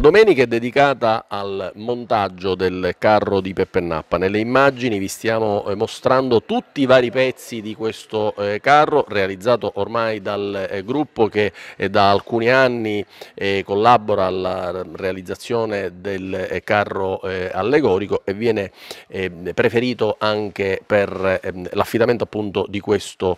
La domenica è dedicata al montaggio del carro di Nappa. Nelle immagini vi stiamo eh, mostrando tutti i vari pezzi di questo eh, carro realizzato ormai dal eh, gruppo che da alcuni anni collabora alla realizzazione del carro allegorico e viene preferito anche per l'affidamento appunto di questo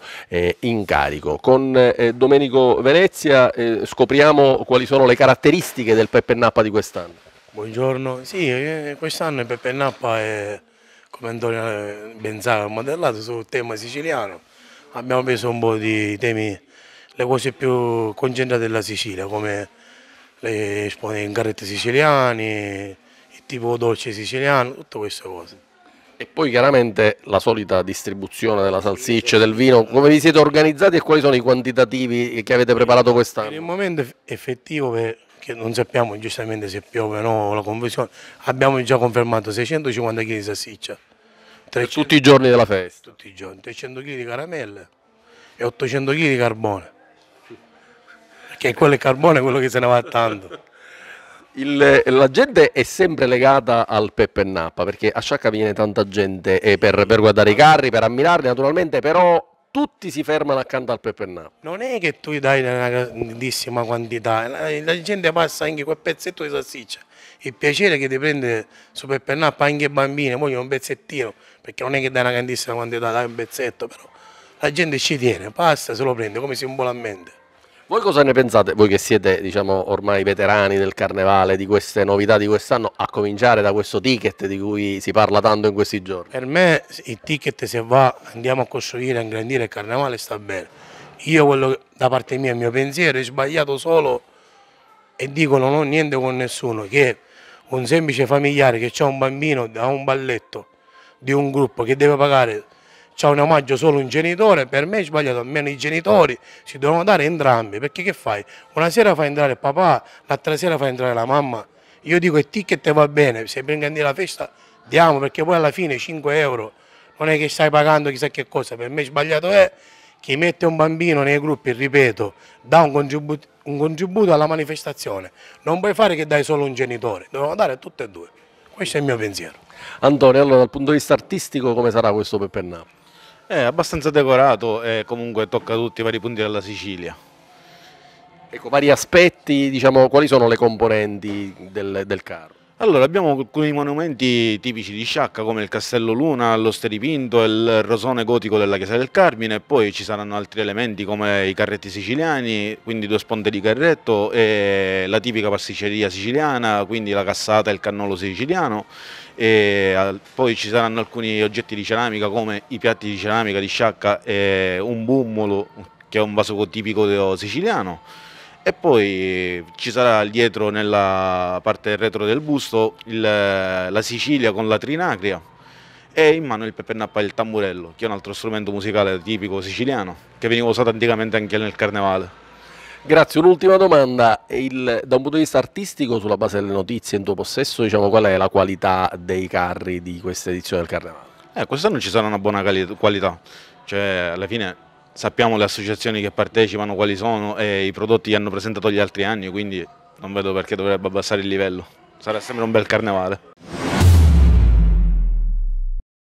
incarico. Con Domenico Venezia scopriamo quali sono le caratteristiche del Nappa Nappa di quest'anno? Buongiorno, sì, eh, quest'anno Peppe Nappa è come Antonio eh, Benzaga modellato sul tema siciliano, abbiamo preso un po' di temi, le cose più concentrate della Sicilia, come le espone in carrette siciliani, il tipo dolce siciliano, tutte queste cose. E poi chiaramente la solita distribuzione della salsiccia, del vino, come vi siete organizzati e quali sono i quantitativi che avete preparato quest'anno? Per il momento effettivo per che non sappiamo giustamente se piove o no la confusione, abbiamo già confermato 650 kg di salsiccia. 300, tutti i giorni della festa? Tutti i giorni, 300 kg di caramelle e 800 kg di carbone. Perché quello è carbone è quello che se ne va tanto. Il, la gente è sempre legata al Peppe Nappa perché a Sciacca viene tanta gente eh, per, per guardare i carri, per ammirarli naturalmente, però tutti si fermano accanto al pepennaro. Non è che tu dai una grandissima quantità, la gente passa anche quel pezzetto di salsiccia. Il piacere che ti prende su pepennaro anche i bambini, vogliono un pezzettino, perché non è che dai una grandissima quantità, dai un pezzetto però. La gente ci tiene, passa se lo prende come simbolamente. Voi cosa ne pensate, voi che siete diciamo, ormai veterani del carnevale, di queste novità di quest'anno, a cominciare da questo ticket di cui si parla tanto in questi giorni? Per me il ticket se va, andiamo a costruire, a ingrandire il carnevale sta bene. Io quello che, da parte mia, il mio pensiero è sbagliato solo e dico non ho niente con nessuno, che un semplice familiare che ha un bambino da un balletto di un gruppo che deve pagare c'è un omaggio solo un genitore, per me è sbagliato, almeno i genitori si devono dare entrambi, perché che fai? Una sera fai entrare il papà, l'altra sera fai entrare la mamma, io dico e ti che te va bene, se prendi la festa diamo, perché poi alla fine 5 euro non è che stai pagando chissà che cosa, per me è sbagliato è eh. chi mette un bambino nei gruppi, ripeto, dà un contributo, un contributo alla manifestazione, non puoi fare che dai solo un genitore, devono dare a tutte e due, questo è il mio pensiero. Antonio, allora dal punto di vista artistico come sarà questo Peppernavo? È abbastanza decorato e comunque tocca tutti i vari punti della Sicilia. Ecco, vari aspetti, diciamo, quali sono le componenti del, del carro? Allora, abbiamo alcuni monumenti tipici di Sciacca come il Castello Luna, l'Osteripinto e il rosone gotico della Chiesa del Carmine e poi ci saranno altri elementi come i carretti siciliani, quindi due sponde di carretto e la tipica pasticceria siciliana, quindi la cassata e il cannolo siciliano e poi ci saranno alcuni oggetti di ceramica come i piatti di ceramica di Sciacca e un bummolo che è un vaso tipico siciliano e poi ci sarà dietro nella parte retro del busto il, eh, la Sicilia con la Trinacria e in mano il pepennappa e il tamburello, che è un altro strumento musicale tipico siciliano, che veniva usato anticamente anche nel carnevale. Grazie, un'ultima domanda. Il, da un punto di vista artistico, sulla base delle notizie in tuo possesso, diciamo, qual è la qualità dei carri di questa edizione del carnevale? Eh, quest'anno ci sarà una buona qualità, cioè alla fine sappiamo le associazioni che partecipano quali sono e i prodotti che hanno presentato gli altri anni, quindi non vedo perché dovrebbe abbassare il livello. Sarà sempre un bel carnevale.